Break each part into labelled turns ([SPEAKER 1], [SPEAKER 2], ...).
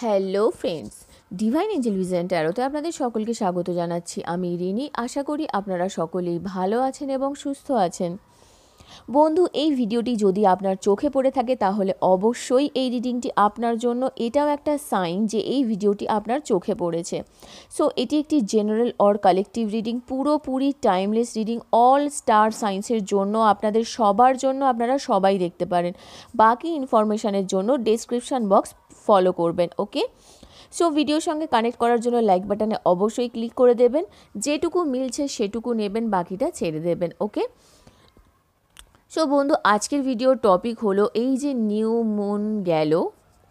[SPEAKER 1] hello friends divine angel vision ট্যারোতে আপনাদের সকলকে স্বাগত জানাচ্ছি আমি রিনি আশা করি আপনারা সকলেই ভালো আছেন এবং সুস্থ আছেন বন্ধু এই ভিডিওটি যদি আপনার চোখে পড়ে থাকে তাহলে অবশ্যই এই রিডিংটি আপনার জন্য এটাও একটা সাইন যে এই ভিডিওটি আপনার চোখে পড়েছে সো এটি একটি জেনারেল অর কালেকটিভ রিডিং পুরোপুরি টাইমলেস রিডিং অল স্টার সায়েন্সের জন্য আপনাদের সবার জন্য আপনারা সবাই দেখতে পারেন বাকি ইনফরমেশানের জন্য ডেসক্রিপশান বক্স ফলো করবেন ওকে সো ভিডিওর সঙ্গে কানেক্ট করার জন্য লাইক বাটনে অবশ্যই ক্লিক করে দেবেন যেটুকু মিলছে সেটুকু নেবেন বাকিটা ছেড়ে দেবেন ওকে সো বন্ধু আজকের ভিডিওর টপিক হলো এই যে নিউ মুন গেল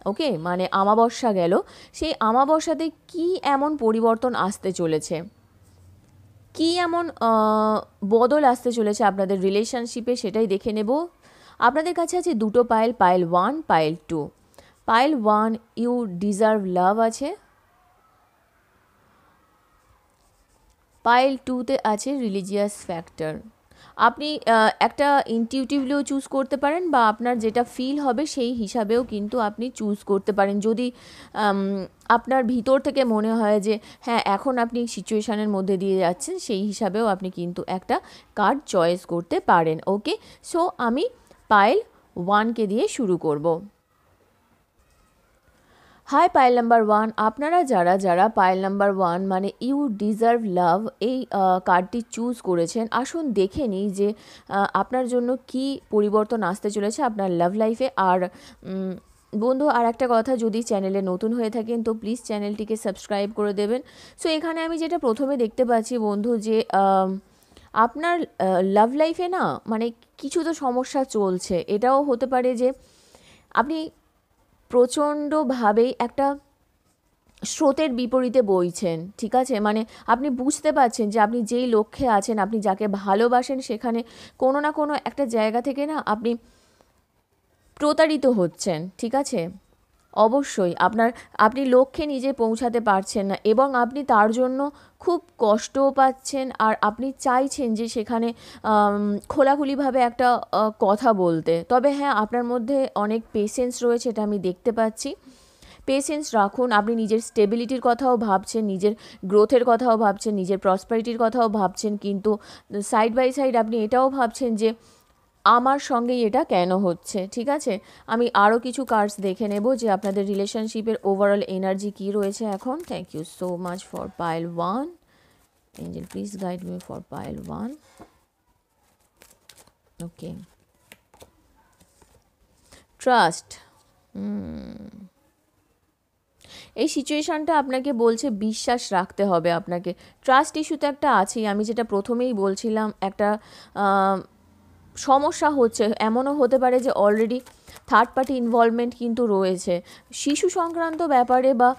[SPEAKER 1] ওকে মানে আমাবস্যা গেল সেই আমাবস্যাতে কি এমন পরিবর্তন আসতে চলেছে কি এমন বদল আসতে চলেছে আপনাদের রিলেশনশিপে সেটাই দেখে নেব আপনাদের কাছে আছে দুটো pile pile one pile two pile one you deserve love আছে পাইল টুতে আছে রিলিজিয়াস ফ্যাক্টর আপনি একটা ইনটিউটিভলিও চুজ করতে পারেন বা আপনার যেটা ফিল হবে সেই হিসাবেও কিন্তু আপনি চুজ করতে পারেন যদি আপনার ভিতর থেকে মনে হয় যে হ্যাঁ এখন আপনি সিচুয়েশানের মধ্যে দিয়ে যাচ্ছেন সেই হিসাবেও আপনি কিন্তু একটা কার্ড চয়েস করতে পারেন ওকে সো আমি পাইল ওয়ানকে দিয়ে শুরু করব হাই পাইল নাম্বার ওয়ান আপনারা যারা যারা পাইল নাম্বার ওয়ান মানে ইউ ডিজার্ভ লাভ এই কার্ডটি চুজ করেছেন আসুন দেখে নিই যে আপনার জন্য কি পরিবর্তন আসতে চলেছে আপনার লাভ লাইফে আর বন্ধু আর একটা কথা যদি চ্যানেলে নতুন হয়ে থাকেন তো প্লিজ চ্যানেলটিকে সাবস্ক্রাইব করে দেবেন সো এখানে আমি যেটা প্রথমে দেখতে পাচ্ছি বন্ধু যে আপনার লাভ লাইফে না মানে কিছু তো সমস্যা চলছে এটাও হতে পারে যে আপনি প্রচণ্ডভাবেই একটা স্রোতের বিপরীতে বইছেন ঠিক আছে মানে আপনি বুঝতে পারছেন যে আপনি যেই লক্ষ্যে আছেন আপনি যাকে ভালোবাসেন সেখানে কোনো না কোনো একটা জায়গা থেকে না আপনি প্রতারিত হচ্ছেন ঠিক আছে অবশ্যই আপনার আপনি লক্ষ্যে নিজে পৌঁছাতে পারছেন না এবং আপনি তার জন্য খুব কষ্টও পাচ্ছেন আর আপনি চাইছেন যে সেখানে খোলাখুলিভাবে একটা কথা বলতে তবে হ্যাঁ আপনার মধ্যে অনেক পেশেন্স রয়েছে এটা আমি দেখতে পাচ্ছি পেশেন্স রাখুন আপনি নিজের স্টেবিলিটির কথাও ভাবছেন নিজের গ্রোথের কথাও ভাবছেন নিজের প্রসপারিটির কথাও ভাবছেন কিন্তু সাইড বাই সাইড আপনি এটাও ভাবছেন যে আমার সঙ্গেই এটা কেন হচ্ছে ঠিক আছে আমি আরও কিছু কার্ডস দেখে নেব যে আপনাদের রিলেশনশিপের ওভারঅল এনার্জি কি রয়েছে এখন thank you so much for pile one angel please guide me for pile one okay trust এই সিচুয়েশানটা আপনাকে বলছে বিশ্বাস রাখতে হবে আপনাকে ট্রাস্ট ইস্যু তো একটা আছেই আমি যেটা প্রথমেই বলছিলাম একটা সমস্যা হচ্ছে এমনও হতে পারে যে অলরেডি থার্ড পার্টি ইনভলভমেন্ট কিন্তু রয়েছে শিশু সংক্রান্ত ব্যাপারে বা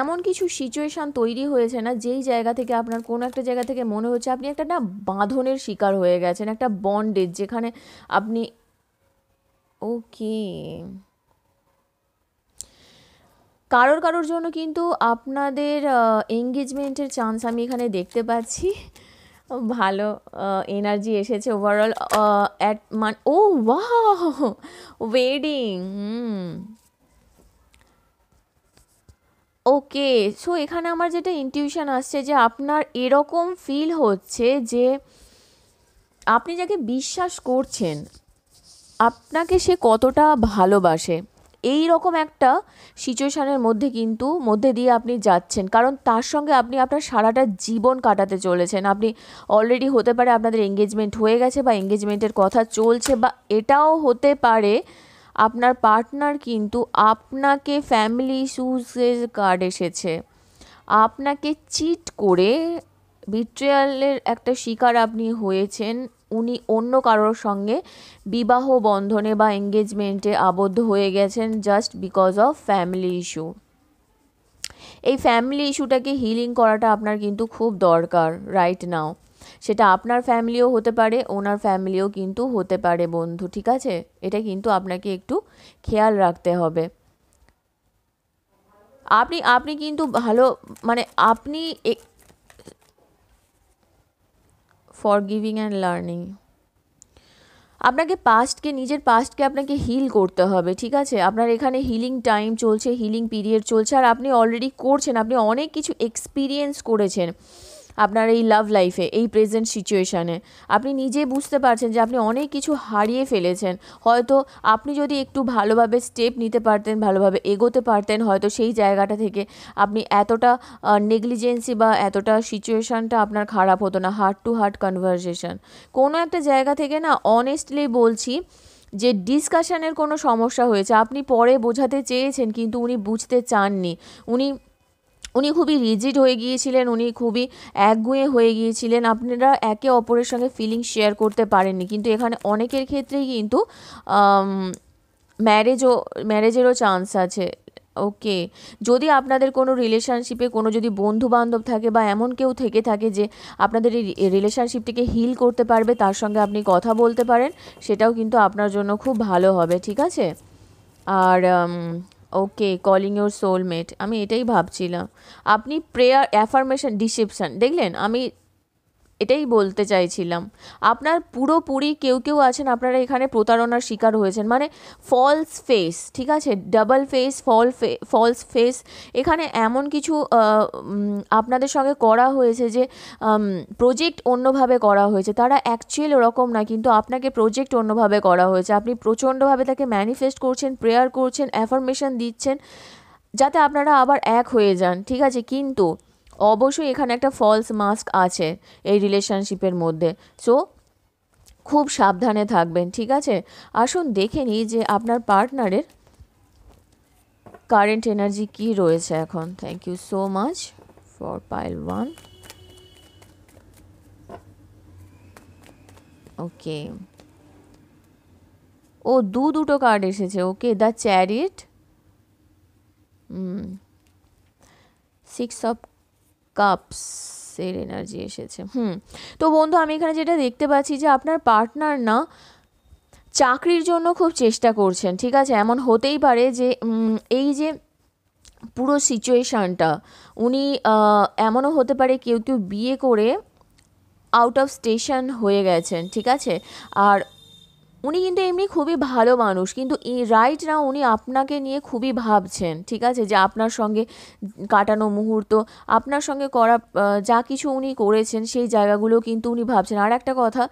[SPEAKER 1] এমন কিছু সিচুয়েশান তৈরি হয়েছে না যেই জায়গা থেকে আপনার কোনো একটা জায়গা থেকে মনে হচ্ছে আপনি একটা না বাঁধনের শিকার হয়ে গেছেন একটা বন্ডেজ যেখানে আপনি ওকে কারোর কারোর জন্য কিন্তু আপনাদের এঙ্গেজমেন্টের চান্স আমি এখানে দেখতে পাচ্ছি ভালো এনার্জি এসেছে ওভারঅল অ্যাট মান ও ওয়াহ ওয়েডিং ওকে সো এখানে আমার যেটা ইনটিউশন আসছে যে আপনার এরকম ফিল হচ্ছে যে আপনি যাকে বিশ্বাস করছেন আপনাকে সে কতটা ভালোবাসে এই রকম একটা সিচুয়েশানের মধ্যে কিন্তু মধ্যে দিয়ে আপনি যাচ্ছেন কারণ তার সঙ্গে আপনি আপনার সারাটা জীবন কাটাতে চলেছেন আপনি অলরেডি হতে পারে আপনাদের এঙ্গেজমেন্ট হয়ে গেছে বা এঙ্গেজমেন্টের কথা চলছে বা এটাও হতে পারে আপনার পার্টনার কিন্তু আপনাকে ফ্যামিলি সুসেজ কার্ড এসেছে আপনাকে চিট করে বিট্রেয়ালের একটা শিকার আপনি হয়েছেন উনি অন্য কারোর সঙ্গে বিবাহ বন্ধনে বা এঙ্গেজমেন্টে আবদ্ধ হয়ে গেছেন just because of family issue এই ফ্যামিলি ইস্যুটাকে হিলিং করাটা আপনার কিন্তু খুব দরকার রাইট নাও সেটা আপনার ফ্যামিলিও হতে পারে ওনার ফ্যামিলিও কিন্তু হতে পারে বন্ধু ঠিক আছে এটা কিন্তু আপনাকে একটু খেয়াল রাখতে হবে আপনি আপনি কিন্তু ভালো মানে আপনি ফর গিভিং অ্যান্ড লার্নিং আপনাকে পাস্টকে নিজের পাস্টকে আপনাকে হিল করতে হবে ঠিক আছে আপনার এখানে হিলিং টাইম চলছে হিলিং পিরিয়ড চলছে আর আপনি অলরেডি করছেন আপনি অনেক কিছু এক্সপিরিয়েন্স করেছেন আপনার এই লাভ লাইফে এই প্রেজেন্ট সিচুয়েশানে আপনি নিজেই বুঝতে পারছেন যে আপনি অনেক কিছু হারিয়ে ফেলেছেন হয়তো আপনি যদি একটু ভালোভাবে স্টেপ নিতে পারতেন ভালোভাবে এগোতে পারতেন হয়তো সেই জায়গাটা থেকে আপনি এতটা নেগলিজেন্সি বা এতটা সিচুয়েশানটা আপনার খারাপ হতো না হার্ট টু হার্ট কনভারসেশন কোনো একটা জায়গা থেকে না অনেস্টলি বলছি যে ডিসকাশানের কোনো সমস্যা হয়েছে আপনি পরে বোঝাতে চেয়েছেন কিন্তু উনি বুঝতে চাননি উনি উনি খুবই রিজিড হয়ে গিয়েছিলেন উনি খুবই একগুঁয়ে হয়ে গিয়েছিলেন আপনারা একে অপরের সঙ্গে ফিলিং শেয়ার করতে পারেননি কিন্তু এখানে অনেকের ক্ষেত্রেই কিন্তু ম্যারেজও ম্যারেজেরও চান্স আছে ওকে যদি আপনাদের কোনো রিলেশনশিপে কোনো যদি বন্ধু বান্ধব থাকে বা এমন কেউ থেকে থাকে যে আপনাদের এই রিলেশনশিপটিকে হিল করতে পারবে তার সঙ্গে আপনি কথা বলতে পারেন সেটাও কিন্তু আপনার জন্য খুব ভালো হবে ঠিক আছে আর ওকে কলিং ইউর সোলমেট আমি এটাই ভাবছিলাম আপনি প্রেয়ার অ্যাফার্মেশন ডিসিপশান দেখলেন আমি এটাই বলতে চাইছিলাম আপনার পুরোপুরি কেউ কেউ আছেন আপনারা এখানে প্রতারণার শিকার হয়েছেন মানে ফলস ফেস ঠিক আছে ডাবল ফেস ফল ফলস ফেস এখানে এমন কিছু আপনাদের সঙ্গে করা হয়েছে যে প্রজেক্ট অন্যভাবে করা হয়েছে তারা অ্যাকচুয়াল ওরকম না কিন্তু আপনাকে প্রজেক্ট অন্যভাবে করা হয়েছে আপনি প্রচণ্ডভাবে তাকে ম্যানিফেস্ট করছেন প্রেয়ার করছেন অ্যাফরমেশান দিচ্ছেন যাতে আপনারা আবার এক হয়ে যান ঠিক আছে কিন্তু অবশ্যই এখানে একটা ফলস মাস্ক আছে এই রিলেশনশিপের মধ্যে সো খুব সাবধানে থাকবেন ঠিক আছে আসুন দেখে নিই যে আপনার পার্টনারের কারেন্ট এনার্জি কি রয়েছে এখন thank you so much for pile one okay ও দু দুটো কার্ড এসেছে okay the chariot six of cups এর এনার্জি এসেছে হুম তো বন্ধু আমি এখানে যেটা দেখতে পাচ্ছি যে আপনার পার্টনার না চাকরির জন্য খুব চেষ্টা করছেন ঠিক আছে এমন হতেই পারে যে এই যে পুরো সিচুয়েশানটা উনি এমনও হতে পারে কেউ কেউ বিয়ে করে আউট অফ স্টেশন হয়ে গেছেন ঠিক আছে আর উনি কিন্তু এমনি খুবই ভালো মানুষ কিন্তু রাইট না উনি আপনাকে নিয়ে খুবই ভাবছেন ঠিক আছে যে আপনার সঙ্গে কাটানো মুহূর্ত আপনার সঙ্গে করা যা কিছু উনি করেছেন সেই জায়গাগুলো কিন্তু উনি ভাবছেন আর একটা কথা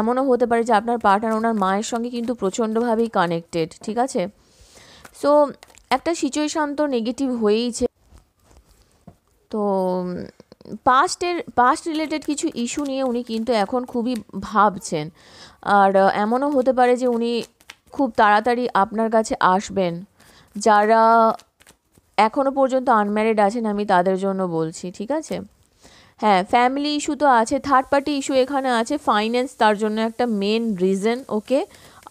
[SPEAKER 1] এমনও হতে পারে যে আপনার পার্টনার ওনার মায়ের সঙ্গে কিন্তু প্রচণ্ডভাবেই কানেক্টেড ঠিক আছে সো একটা সিচুয়েশান তো নেগেটিভ হয়েইছে তো পাস্টের পাস্ট রিলেটেড কিছু ইস্যু নিয়ে উনি কিন্তু এখন খুবই ভাবছেন আর এমনও হতে পারে যে উনি খুব তাড়াতাড়ি আপনার কাছে আসবেন যারা এখনও পর্যন্ত আনম্যারিড আছেন আমি তাদের জন্য বলছি ঠিক আছে হ্যাঁ ফ্যামিলি ইস্যু তো আছে থার্ড পার্টি ইস্যু এখানে আছে ফাইন্যান্স তার জন্য একটা মেন রিজন ওকে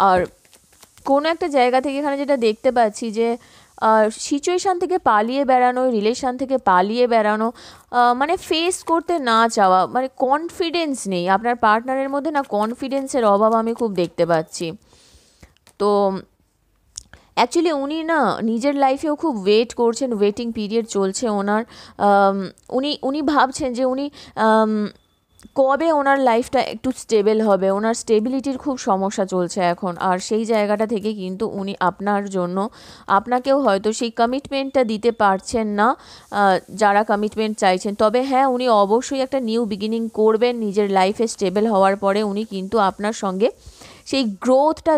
[SPEAKER 1] আর কোনো একটা জায়গা থেকে এখানে যেটা দেখতে পাচ্ছি যে সিচুয়েশান থেকে পালিয়ে বেড়ানো রিলেশান থেকে পালিয়ে বেড়ানো মানে ফেস করতে না চাওয়া মানে কনফিডেন্স নেই আপনার পার্টনারের মধ্যে না কনফিডেন্সের অভাব আমি খুব দেখতে পাচ্ছি তো অ্যাকচুয়ালি উনি না নিজের লাইফেও খুব ওয়েট করছেন ওয়েটিং পিরিয়ড চলছে ওনার উনি উনি ভাবছেন যে উনি কবে ওনার লাইফটা একটু স্টেবল হবে ওনার স্টেবিলিটির খুব সমস্যা চলছে এখন আর সেই জায়গাটা থেকে কিন্তু উনি আপনার জন্য আপনাকেও হয়তো সেই কমিটমেন্টটা দিতে পারছেন না যারা কমিটমেন্ট চাইছেন তবে হ্যাঁ উনি অবশ্যই একটা নিউ বিগিনিং করবেন নিজের লাইফে স্টেবল হওয়ার পরে উনি কিন্তু আপনার সঙ্গে সেই গ্রোথটা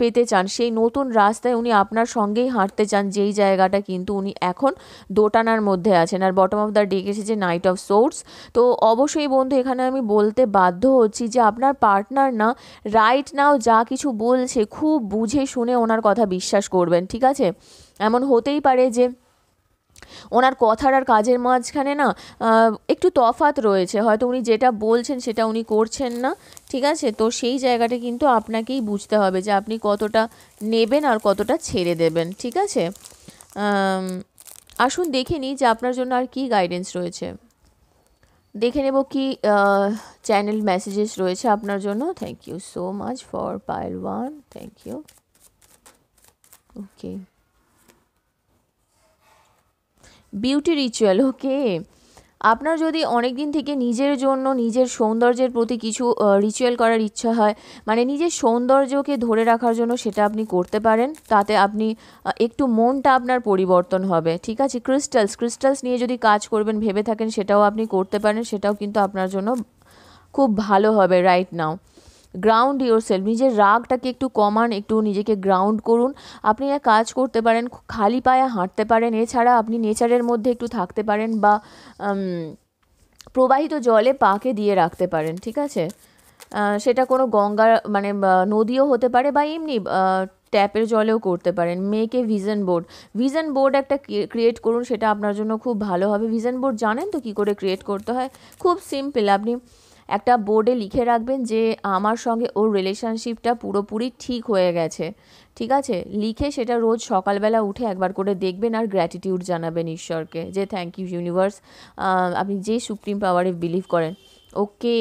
[SPEAKER 1] পেতে চান সেই নতুন রাস্তায় উনি আপনার সঙ্গেই হাঁটতে চান যেই জায়গাটা কিন্তু উনি এখন দোটানার মধ্যে আছেন আর বটম অফ দ্য ডেক এসেছে নাইট অফ সোর্স তো অবশ্যই বন্ধু এখানে আমি বলতে বাধ্য হচ্ছি যে আপনার পার্টনার না রাইট নাও যা কিছু বলছে খুব বুঝে শুনে ওনার কথা বিশ্বাস করবেন ঠিক আছে এমন হতেই পারে যে ওনার কথার আর কাজের মাঝখানে না একটু তফাত রয়েছে হয়তো উনি যেটা বলছেন সেটা উনি করছেন না ঠিক আছে তো সেই জায়গাটা কিন্তু আপনাকেই বুঝতে হবে যে আপনি কতটা নেবেন আর কতটা ছেড়ে দেবেন ঠিক আছে আসুন দেখে নিই যে আপনার জন্য আর কি গাইডেন্স রয়েছে দেখে নেব কি চ্যানেল মেসেজেস রয়েছে আপনার জন্য thank you so much for pile one thank you okay beauty ritual okay আপনার যদি অনেক দিন থেকে নিজের জন্য নিজের সৌন্দর্যের প্রতি কিছু রিচুয়াল করার ইচ্ছা হয় মানে নিজের সৌন্দর্যকে ধরে রাখার জন্য সেটা আপনি করতে পারেন তাতে আপনি একটু মনটা আপনার পরিবর্তন হবে ঠিক আছে ক্রিস্টালস ক্রিস্টালস নিয়ে যদি কাজ করবেন ভেবে থাকেন সেটাও আপনি করতে পারেন সেটাও কিন্তু আপনার জন্য খুব ভালো হবে right now ground yourself নিজের রাগটাকে একটু কমান একটু নিজেকে গ্রাউন্ড করুন আপনি এক কাজ করতে পারেন খালি পায়ে হাঁটতে পারেন এছাড়া আপনি নেচারের মধ্যে একটু থাকতে পারেন বা প্রবাহিত জলে পাকে দিয়ে রাখতে পারেন ঠিক আছে সেটা কোনো গঙ্গা মানে নদীও হতে পারে বা এমনি ট্যাপের জলেও করতে পারেন make vision board vision board একটা ক্রিয়েট করুন সেটা আপনার জন্য খুব ভালো হবে ভিজন বোর্ড জানেন তো কী করে ক্রিয়েট করতে হয় খুব সিম্পল আপনি একটা বোর্ডে লিখে রাখবেন যে আমার সঙ্গে ওর রিলেশনশিপটা পুরোপুরি ঠিক হয়ে গেছে ঠিক আছে লিখে সেটা রোজ সকালবেলা উঠে একবার করে দেখবেন আর গ্র্যাটিটিউড জানাবেন ঈশ্বরকে যে থ্যাংক ইউ ইউনিভার্স আপনি যে সুপ্রিম পাওয়ারে বিলিভ করেন ওকে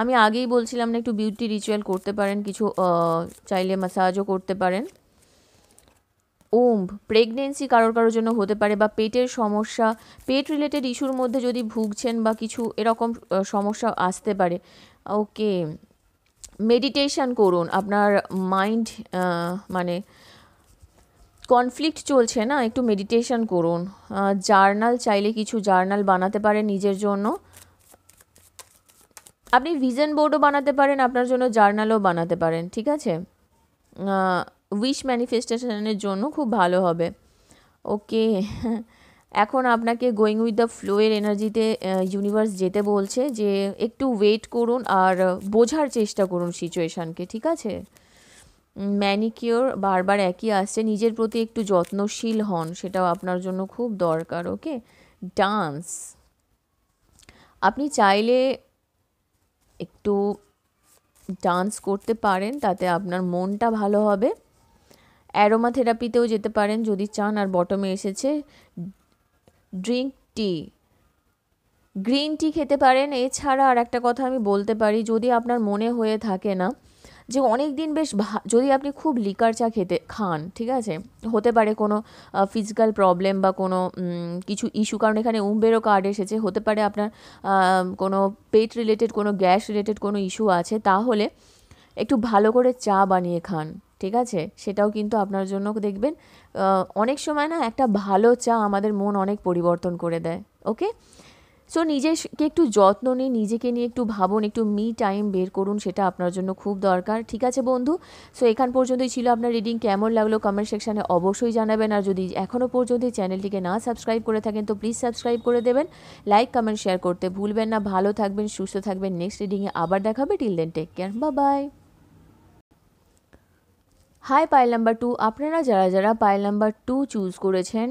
[SPEAKER 1] আমি আগেই বলছিলাম না একটু বিউটি রিচুয়াল করতে পারেন কিছু চাইলে ম্যাসাজও করতে পারেন ওম্ব প্রেগনেন্সি কারোর কারোর জন্য হতে পারে বা পেটের সমস্যা পেট রিলেটেড ইস্যুর মধ্যে যদি ভুগছেন বা কিছু এরকম সমস্যা আসতে পারে ওকে মেডিটেশন করুন আপনার মাইন্ড মানে কনফ্লিক্ট চলছে না একটু মেডিটেশন করুন জার্নাল চাইলে কিছু জার্নাল বানাতে পারেন নিজের জন্য আপনি ভিজন বোর্ডও বানাতে পারেন আপনার জন্য জার্নালও বানাতে পারেন ঠিক আছে উইশ ম্যানিফেস্টেশনের জন্য খুব ভালো হবে ওকে এখন আপনাকে গোয়িং উইথ দ্য ফ্লোয়ের এনার্জিতে ইউনিভার্স যেতে বলছে যে একটু ওয়েট করুন আর বোঝার চেষ্টা করুন সিচুয়েশানকে ঠিক আছে ম্যানিকিওর বারবার একই আসছে নিজের প্রতি একটু যত্নশীল হন সেটাও আপনার জন্য খুব দরকার ওকে ডান্স আপনি চাইলে একটু ডান্স করতে পারেন তাতে আপনার মনটা ভালো হবে অ্যারোমা থেরাপিতেও যেতে পারেন যদি চান আর বটমে এসেছে ড্রিঙ্ক টি গ্রিন টি খেতে পারেন এছাড়া আর একটা কথা আমি বলতে পারি যদি আপনার মনে হয়ে থাকে না যে অনেক দিন বেশ যদি আপনি খুব লিকার চা খেতে খান ঠিক আছে হতে পারে কোনো ফিজিক্যাল প্রবলেম বা কোনো কিছু ইস্যু কারণ এখানে উম্বেরও কার্ড এসেছে হতে পারে আপনার কোনো পেট রিলেটেড কোনো গ্যাস রিলেটেড কোনো ইস্যু আছে তাহলে একটু ভালো করে চা বানিয়ে খান ঠিক আছে সেটাও কিন্তু আপনার জন্য দেখবেন অনেক সময় না একটা ভালো চা আমাদের মন অনেক পরিবর্তন করে দেয় ওকে সো নিজেকে একটু যত্ন নিন নিজেকে নিয়ে একটু ভাবুন একটু মি টাইম বের করুন সেটা আপনার জন্য খুব দরকার ঠিক আছে বন্ধু সো এখান পর্যন্তই ছিল আপনার রিডিং কেমন লাগলো কমেন্ট সেকশানে অবশ্যই জানাবেন আর যদি এখনও পর্যন্ত চ্যানেলটিকে না সাবস্ক্রাইব করে থাকেন তো প্লিজ সাবস্ক্রাইব করে দেবেন লাইক কমেন্ট শেয়ার করতে ভুলবেন না ভালো থাকবেন সুস্থ থাকবেন নেক্সট রিডিংয়ে আবার দেখাবে টিল দেন টেক কেয়ার বা bye hi pile number two আপনারা যারা যারা পাইল নাম্বার টু চুজ করেছেন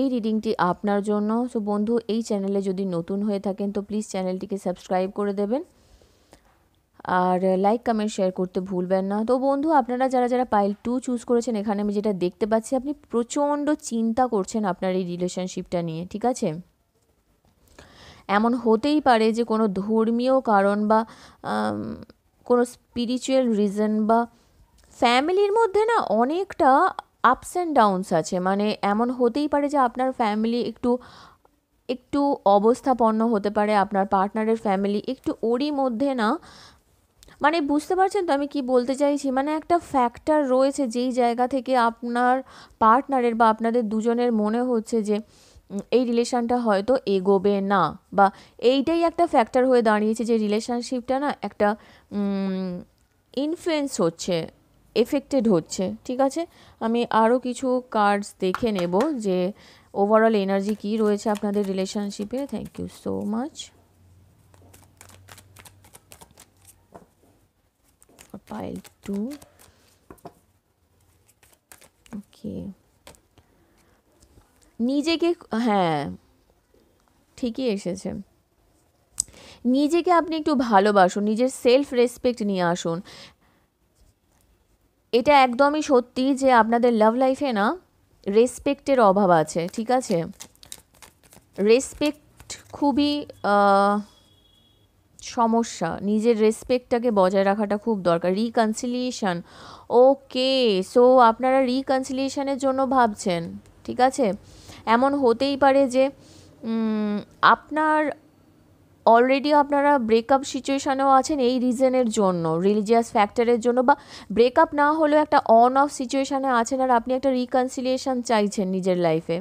[SPEAKER 1] এই রিডিংটি আপনার জন্য সো বন্ধু এই চ্যানেলে যদি নতুন হয়ে থাকেন তো প্লিজ চ্যানেলটিকে সাবস্ক্রাইব করে দেবেন আর লাইক কমেন্ট শেয়ার করতে ভুলবেন না তো বন্ধু আপনারা যারা যারা পাইল টু চুজ করেছেন এখানে আমি যেটা দেখতে পাচ্ছি আপনি প্রচণ্ড চিন্তা করছেন আপনার এই রিলেশনশিপটা নিয়ে ঠিক আছে এমন হতেই পারে যে কোনো ধর্মীয় কারণ বা কোনো স্পিরিচুয়াল রিজন বা ফ্যামিলির মধ্যে না অনেকটা আপস অ্যান্ড ডাউনস আছে মানে এমন হতেই পারে যে আপনার ফ্যামিলি একটু একটু অবস্থাপন্ন হতে পারে আপনার পার্টনারের ফ্যামিলি একটু ওরই মধ্যে না মানে বুঝতে পারছেন তো আমি কি বলতে চাইছি মানে একটা ফ্যাক্টর রয়েছে যেই জায়গা থেকে আপনার পার্টনারের বা আপনাদের দুজনের মনে হচ্ছে যে এই রিলেশানটা হয়তো এগোবে না বা এইটাই একটা ফ্যাক্টর হয়ে দাঁড়িয়েছে যে রিলেশানশিপটা না একটা ইনফ্লুয়েন্স হচ্ছে এফেক্টেড হচ্ছে ঠিক আছে আমি আরও কিছু কার্ডস দেখে নেব যে ওভারঅল এনার্জি কি রয়েছে আপনাদের রিলেশনশিপে thank you so much pile two okay নিজেকে হ্যাঁ ঠিকই এসেছে নিজেকে আপনি একটু ভালোবাসুন নিজের সেলফ রেসপেক্ট নিয়ে আসুন এটা একদমই সত্যি যে আপনাদের লাভ লাইফে না রেসপেক্টের অভাব আছে ঠিক আছে রেসপেক্ট খুবই সমস্যা নিজের রেসপেক্টটাকে বজায় রাখাটা খুব দরকার রিকনসিলিয়েশান ওকে সো আপনারা রিকনসিলিয়েশানের জন্য ভাবছেন ঠিক আছে এমন হতেই পারে যে আপনার অলরেডি আপনারা ব্রেকআপ সিচুয়েশানেও আছেন এই রিজনের জন্য রিলিজিয়াস ফ্যাক্টরের জন্য বা ব্রেকআপ না হলেও একটা অন অফ সিচুয়েশানে আছেন আর আপনি একটা রিকনসিলিয়েশান চাইছেন নিজের লাইফে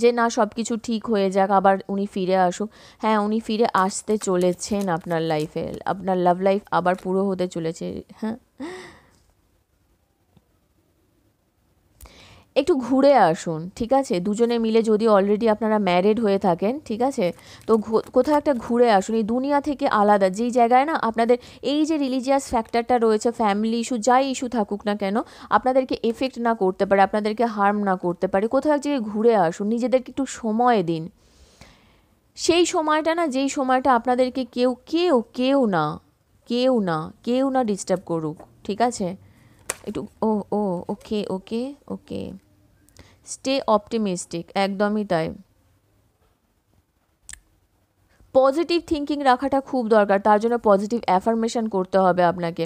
[SPEAKER 1] যে না সব কিছু ঠিক হয়ে যাক আবার উনি ফিরে আসুক হ্যাঁ উনি ফিরে আসতে চলেছেন আপনার লাইফে আপনার লাভ লাইফ আবার পুরো হতে চলেছে হ্যাঁ একটু ঘুরে আসুন ঠিক আছে দুজনে মিলে যদি অলরেডি আপনারা ম্যারেড হয়ে থাকেন ঠিক আছে তো কোথাও একটা ঘুরে আসুন এই দুনিয়া থেকে আলাদা যেই জায়গায় না আপনাদের এই যে রিলিজিয়াস ফ্যাক্টরটা রয়েছে ফ্যামিলি ইস্যু যাই ইস্যু থাকুক না কেন আপনাদেরকে এফেক্ট না করতে পারে আপনাদেরকে হার্ম না করতে পারে কোথাও এক জায়গায় ঘুরে আসুন নিজেদেরকে একটু সময় দিন সেই সময়টা না যেই সময়টা আপনাদেরকে কেউ কেউ কেউ না কেউ না কেউ না ডিস্টার্ব করুক ঠিক আছে একটু ও ও ওকে ওকে ওকে স্টে অপটিমিস্টিক একদমই তাই পজিটিভ থিঙ্কিং রাখাটা খুব দরকার তার জন্য পজিটিভ অ্যাফার্মেশন করতে হবে আপনাকে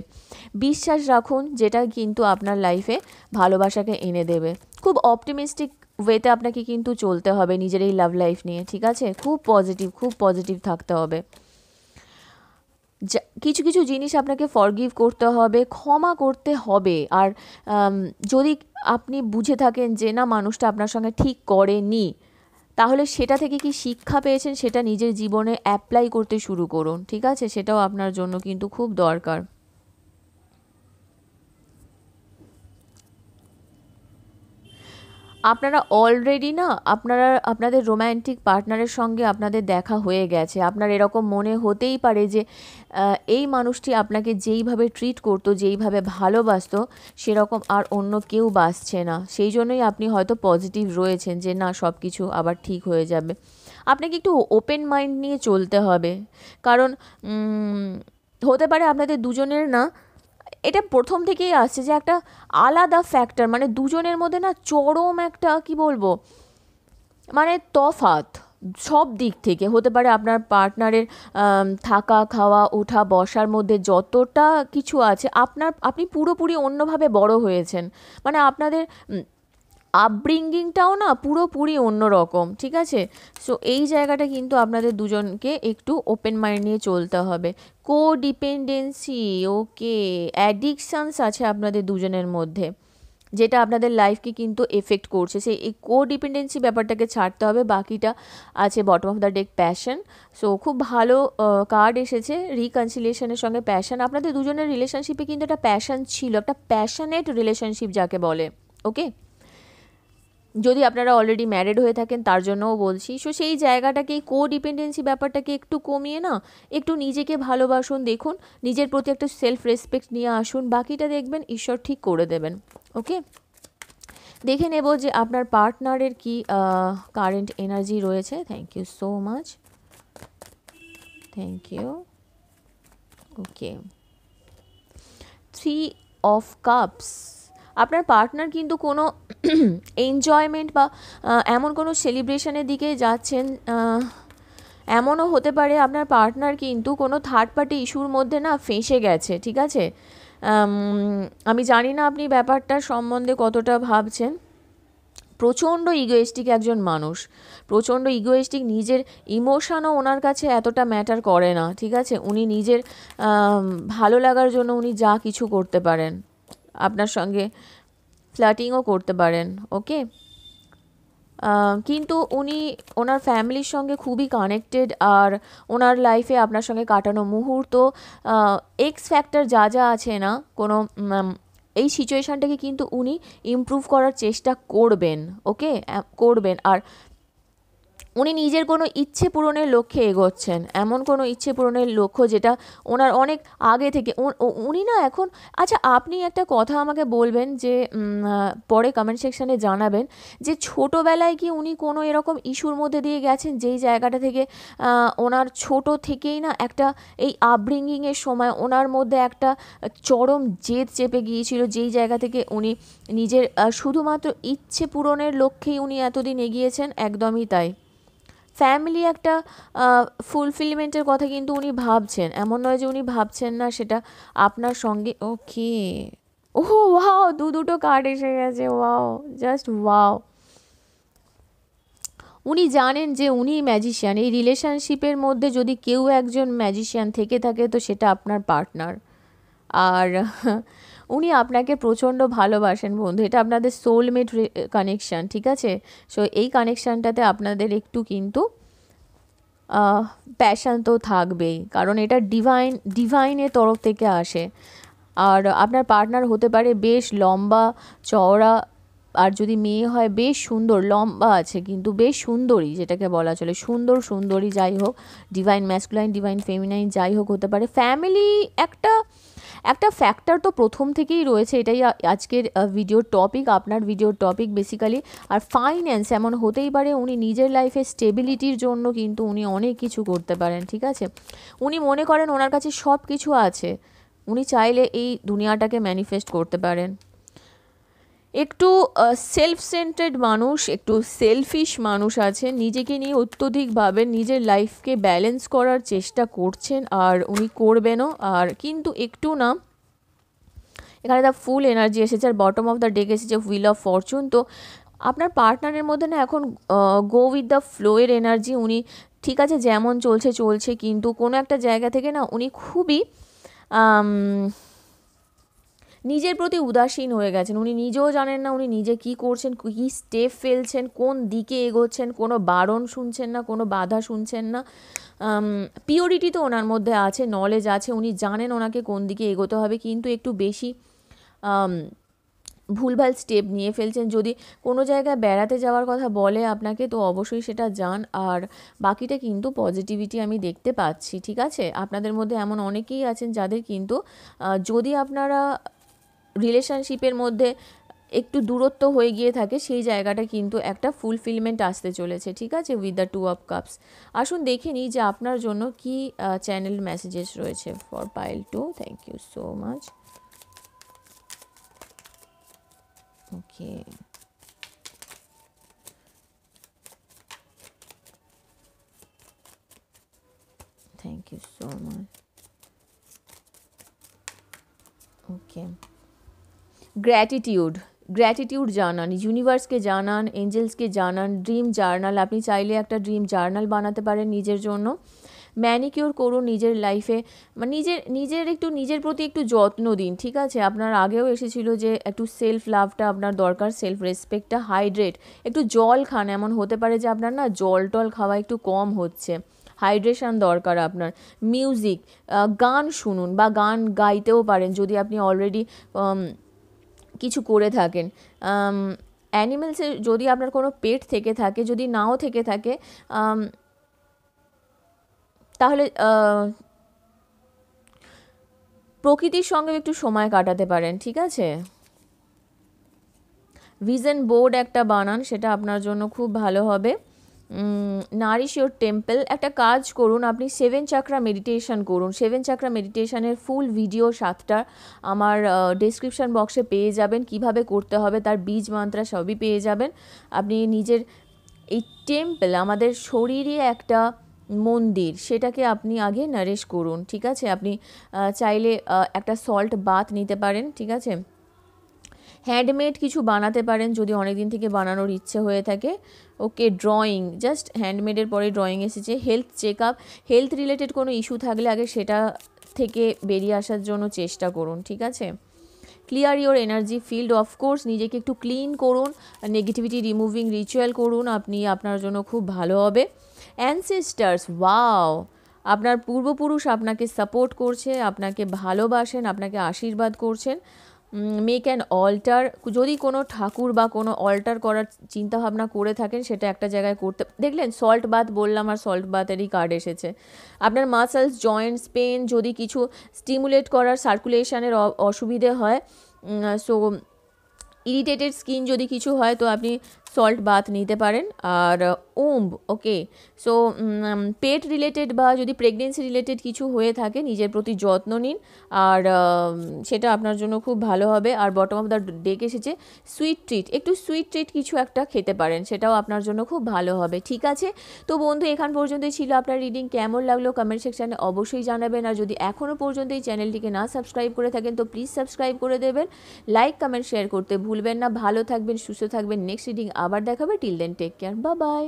[SPEAKER 1] বিশ্বাস রাখুন যেটা কিন্তু আপনার লাইফে ভালোবাসাকে এনে দেবে খুব অপটিমিস্টিক ওয়েতে আপনাকে কিন্তু চলতে হবে নিজের এই লাভ লাইফ নিয়ে ঠিক আছে খুব পজিটিভ খুব পজিটিভ থাকতে হবে কিছু কিছু জিনিস আপনাকে ফরগিভ করতে হবে ক্ষমা করতে হবে আর যদি আপনি বুঝে থাকেন যে না মানুষটা আপনার সঙ্গে ঠিক করেনি তাহলে সেটা থেকে কি শিক্ষা পেয়েছেন সেটা নিজের জীবনে অ্যাপ্লাই করতে শুরু করুন ঠিক আছে সেটাও আপনার জন্য কিন্তু খুব দরকার আপনারা অলরেডি না আপনারা আপনাদের রোম্যান্টিক পার্টনারের সঙ্গে আপনাদের দেখা হয়ে গেছে আপনার এরকম মনে হতেই পারে যে এই মানুষটি আপনাকে যেইভাবে ট্রিট করতো যেইভাবে ভালোবাসত সেরকম আর অন্য কেউ বাসছে না সেই জন্যই আপনি হয়তো পজিটিভ রয়েছেন যে না সব কিছু আবার ঠিক হয়ে যাবে আপনাকে একটু ওপেন মাইন্ড নিয়ে চলতে হবে কারণ হতে পারে আপনাদের দুজনের না এটা প্রথম থেকেই আসছে যে একটা আলাদা ফ্যাক্টর মানে দুজনের মধ্যে না চরম একটা কি বলবো মানে তফাত সব দিক থেকে হতে পারে আপনার পার্টনারের থাকা খাওয়া ওঠা বসার মধ্যে যতটা কিছু আছে আপনার আপনি পুরোপুরি অন্যভাবে বড় হয়েছেন মানে আপনাদের আপব্রিঙ্গিংটাও না পুরোপুরি অন্য রকম ঠিক আছে সো এই জায়গাটা কিন্তু আপনাদের দুজনকে একটু ওপেন মাইন্ড নিয়ে চলতে হবে কো ডিপেন্ডেন্সি ওকে অ্যাডিকশানস আছে আপনাদের দুজনের মধ্যে যেটা আপনাদের লাইফকে কিন্তু এফেক্ট করছে সেই এই কো ডিপেন্ডেন্সি ব্যাপারটাকে ছাড়তে হবে বাকিটা আছে bottom of the deck passion so খুব ভালো কার্ড এসেছে রিকনসিলিয়েশনের সঙ্গে প্যাশন আপনাদের দুজনের রিলেশনশিপে কিন্তু একটা প্যাশন ছিল একটা প্যাশনেট রিলেশনশিপ যাকে বলে ওকে যদি আপনারা অলরেডি ম্যারেড হয়ে থাকেন তার জন্যও বলছি সো সেই জায়গাটাকে কো ডিপেন্ডেন্সি ব্যাপারটাকে একটু কমিয়ে না একটু নিজেকে ভালোবাসুন দেখুন নিজের প্রতি একটা সেলফ রেসপেক্ট নিয়ে আসুন বাকিটা দেখবেন ঈশ্বর ঠিক করে দেবেন ওকে দেখে নেব যে আপনার পার্টনারের কি কারেন্ট এনার্জি রয়েছে thank you so much thank you okay three of cups আপনার পার্টনার কিন্তু কোনো এনজয়মেন্ট বা এমন কোনো সেলিব্রেশনের দিকে যাচ্ছেন এমনও হতে পারে আপনার পার্টনার কিন্তু কোনো থার্ড পার্টি ইস্যুর মধ্যে না ফেঁসে গেছে ঠিক আছে আমি জানি না আপনি ব্যাপারটার সম্বন্ধে কতটা ভাবছেন প্রচণ্ড ইগোয়েস্টিক একজন মানুষ প্রচণ্ড ইগোয়েস্টিক নিজের ইমোশানও ওনার কাছে এতটা ম্যাটার করে না ঠিক আছে উনি নিজের ভালো লাগার জন্য উনি যা কিছু করতে পারেন আপনার সঙ্গে ফ্ল্যাটিংও করতে পারেন ওকে কিন্তু উনি ওনার ফ্যামিলির সঙ্গে খুবই কানেক্টেড আর ওনার লাইফে আপনার সঙ্গে কাটানো মুহূর্ত এক্স ফ্যাক্টর যা যা আছে না কোনো এই সিচুয়েশানটাকে কিন্তু উনি ইম্প্রুভ করার চেষ্টা করবেন ওকে করবেন আর উনি নিজের কোনো ইচ্ছে পূরণের লক্ষ্যে এগোচ্ছেন এমন কোনো ইচ্ছে পূরণের লক্ষ্য যেটা ওনার অনেক আগে থেকে উনি না এখন আচ্ছা আপনি একটা কথা আমাকে বলবেন যে পরে কমেন্ট সেকশানে জানাবেন যে ছোটোবেলায় কি উনি কোনো এরকম ইস্যুর মধ্যে দিয়ে গেছেন যেই জায়গাটা থেকে ওনার ছোট থেকেই না একটা এই আপব্রিঙ্গিংয়ের সময় ওনার মধ্যে একটা চরম জেদ চেপে গিয়েছিল যেই জায়গা থেকে উনি নিজের শুধুমাত্র ইচ্ছে পূরণের লক্ষ্যেই উনি এতদিন এগিয়েছেন একদমই তাই ফ্যামিলি একটা ফুলফিলমেন্টের কথা কিন্তু উনি ভাবছেন এমন নয় যে উনি ভাবছেন না সেটা আপনার সঙ্গে ওকে ও ওয়াও দু দুটো কার্ড এসে গেছে ওয়াও জাস্ট ওয়াও উনি জানেন যে উনি ম্যাজিশিয়ান এই রিলেশনশিপের মধ্যে যদি কেউ একজন ম্যাজিশিয়ান থেকে থাকে তো সেটা আপনার পার্টনার আর উনি আপনাকে প্রচণ্ড ভালোবাসেন বন্ধু এটা আপনাদের সোলমেট কানেকশান ঠিক আছে সো এই কানেকশানটাতে আপনাদের একটু কিন্তু প্যাশান তো থাকবেই কারণ এটা ডিভাইন ডিভাইনের তরফ থেকে আসে আর আপনার পার্টনার হতে পারে বেশ লম্বা চওড়া আর যদি মেয়ে হয় বেশ সুন্দর লম্বা আছে কিন্তু বেশ সুন্দরী যেটাকে বলা চলে সুন্দর সুন্দরী যাই হোক ডিভাইন ম্যাসকুলাইন ডিভাইন ফেমিনাইন যাই হোক হতে পারে ফ্যামিলি একটা একটা ফ্যাক্টর তো প্রথম থেকেই রয়েছে এটাই আজকের ভিডিওর টপিক আপনার ভিডিওর টপিক বেসিক্যালি আর ফাইন্যান্স এমন হতেই পারে উনি নিজের লাইফে স্টেবিলিটির জন্য কিন্তু উনি অনেক কিছু করতে পারেন ঠিক আছে উনি মনে করেন ওনার কাছে সব কিছু আছে উনি চাইলে এই দুনিয়াটাকে ম্যানিফেস্ট করতে পারেন একটু সেলফ সেন্টার্ড মানুষ একটু সেলফিশ মানুষ আছে নিজেকে নিয়ে অত্যধিকভাবে নিজের লাইফকে ব্যালেন্স করার চেষ্টা করছেন আর উনি করবেনও আর কিন্তু একটু না এখানে তার ফুল এনার্জি এসেছে আর বটম অফ দ্য ডেক এসেছে হুইল অফ ফরচুন তো আপনার পার্টনারের মধ্যে না এখন গো উইথ দ্য ফ্লোয়ের এনার্জি উনি ঠিক আছে যেমন চলছে চলছে কিন্তু কোনো একটা জায়গা থেকে না উনি খুবই নিজের প্রতি উদাসীন হয়ে গেছেন উনি নিজেও জানেন না উনি নিজে কি করছেন কী স্টেপ ফেলছেন কোন দিকে এগোচ্ছেন কোনো বারণ শুনছেন না কোনো বাধা শুনছেন না পিওরিটি তো ওনার মধ্যে আছে নলেজ আছে উনি জানেন ওনাকে কোন দিকে এগোতে হবে কিন্তু একটু বেশি ভুলভাল স্টেপ নিয়ে ফেলছেন যদি কোনো জায়গায় বেড়াতে যাওয়ার কথা বলে আপনাকে তো অবশ্যই সেটা যান আর বাকিটা কিন্তু পজিটিভিটি আমি দেখতে পাচ্ছি ঠিক আছে আপনাদের মধ্যে এমন অনেকেই আছেন যাদের কিন্তু যদি আপনারা রিলেশনশিপের মধ্যে একটু দূরত্ব হয়ে গিয়ে থাকে সেই জায়গাটা কিন্তু একটা ফুলফিলমেন্ট আসতে চলেছে ঠিক আছে with the two of cups আসুন দেখে নিই যে আপনার জন্য কি চ্যানেল মেসেজেস রয়েছে for pile two thank you so much okay thank you so much okay gratitude gratitude জানান ইউনিভার্সকে জানান এঞ্জেলসকে জানান ড্রিম জার্নাল আপনি চাইলে একটা ড্রিম জার্নাল বানাতে পারেন নিজের জন্য ম্যানিকিউর করুন নিজের লাইফে মানে নিজের নিজের একটু নিজের প্রতি একটু যত্ন দিন ঠিক আছে আপনার আগেও এসেছিল যে একটু সেলফ লাভটা আপনার দরকার সেলফ রেসপেক্টটা হাইড্রেট একটু জল খান এমন হতে পারে যে আপনার না জল টল খাওয়া একটু কম হচ্ছে হাইড্রেশন দরকার আপনার মিউজিক গান শুনুন বা গান গাইতেও পারেন যদি আপনি অলরেডি কিছু করে থাকেন অ্যানিমেলসে যদি আপনার কোনো পেট থেকে থাকে যদি নাও থেকে থাকে তাহলে প্রকৃতির সঙ্গে একটু সময় কাটাতে পারেন ঠিক আছে ভিজন বোর্ড একটা বানান সেটা আপনার জন্য খুব ভালো হবে নারিশ ইউর টেম্পল একটা কাজ করুন আপনি সেভেন চাকরা মেডিটেশন করুন সেভেন চাকরা মেডিটেশনের ফুল ভিডিও সাতটা আমার ডিসক্রিপশান বক্সে পেয়ে যাবেন কিভাবে করতে হবে তার বীজ মাত্রা সবই পেয়ে যাবেন আপনি নিজের এই টেম্পল আমাদের শরীরে একটা মন্দির সেটাকে আপনি আগে নারেশ করুন ঠিক আছে আপনি চাইলে একটা সল্ট বাথ নিতে পারেন ঠিক আছে হ্যান্ডমেড কিছু বানাতে পারেন যদি অনেক দিন থেকে বানানোর ইচ্ছে হয়ে থাকে ওকে ড্রয়িং জাস্ট হ্যান্ডমেডের পরে ড্রয়িং এসেছে health check up health related কোনো ইস্যু থাকলে আগে সেটা থেকে বেরিয়ে আসার জন্য চেষ্টা করুন ঠিক আছে clear your energy field of course নিজেকে একটু ক্লিন করুন নেগেটিভিটি রিমুভিং রিচুয়াল করুন আপনি আপনার জন্য খুব ভালো হবে অ্যানসেস্টার্স ওয়াও আপনার পূর্বপুরুষ আপনাকে সাপোর্ট করছে আপনাকে ভালোবাসেন আপনাকে আশীর্বাদ করছেন মেক অ্যান অল্টার যদি কোনো ঠাকুর বা কোনো অল্টার করার চিন্তাভাবনা করে থাকেন সেটা একটা জায়গায় করতে দেখলেন সল্ট বাথ বললাম আর সল্ট বাথেরই কার্ড এসেছে আপনার মাসেলস জয়েন্টস পেন যদি কিছু স্টিমুলেট করার সার্কুলেশনের অসুবিধে হয় সো ইরিটেটেড স্কিন যদি কিছু হয় তো আপনি সল্ট বাথ নিতে পারেন আর ওম ওকে সো পেট রিলেটেড বা যদি প্রেগনেন্সি রিলেটেড কিছু হয়ে থাকে নিজের প্রতি যত্ন নিন আর সেটা আপনার জন্য খুব ভালো হবে আর বটম অফ দ্য ডেক এসেছে সুইট ট্রিট একটু সুইট ট্রিট কিছু একটা খেতে পারেন সেটাও আপনার জন্য খুব ভালো হবে ঠিক আছে তো বন্ধু এখান পর্যন্তই ছিল আপনার রিডিং কেমন লাগলো কমেন্ট সেকশানে অবশ্যই জানাবেন আর যদি এখনও পর্যন্ত এই চ্যানেলটিকে না সাবস্ক্রাইব করে থাকেন তো প্লিজ সাবস্ক্রাইব করে দেবেন লাইক কমেন্ট শেয়ার করতে ভুলবেন না ভালো থাকবেন সুস্থ থাকবেন নেক্সট রিডিং আবার দেখাবে টিল দেন টেক কেয়ার বা বাই